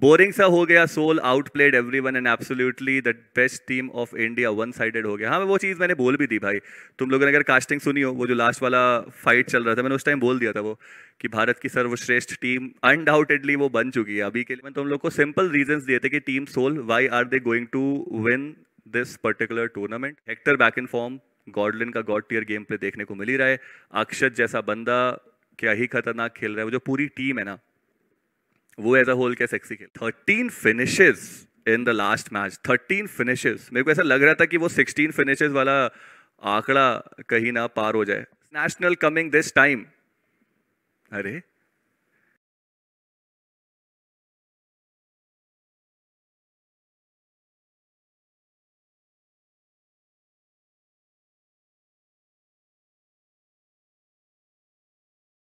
boring सा हो गया sold out played everyone and absolutely the best team of India one sided हो गया हाँ मैं वो चीज़ मैंने बोल भी दी भाई तुम लोगों ने अगर कास्टिंग सुनी हो वो जो लास्ट वाला फाइट चल रहा था मैंने उस टाइम बोल दिया था वो कि भारत की सर्वश्रेष्ठ टीम अनडाउटेडली वो बन चुकी है अभी के लिए मैंने तुम लोग को सिंपल रीजन दिए थे कि team so why are they going to win this particular tournament Hector back in form गॉडलिन का गॉड टीयर गेम पे देखने को मिल ही रहा है अक्षत जैसा बंदा क्या ही खतरनाक खेल रहा है वो जो पूरी टीम है ना वो एज अ होल क्या सेक्सी खेल thirteen finishes in the last match thirteen finishes मेरे को ऐसा लग रहा था कि वो सिक्सटीन फिनिशेज वाला आंकड़ा कहीं ना पार हो जाए नेशनल कमिंग दिस टाइम अरे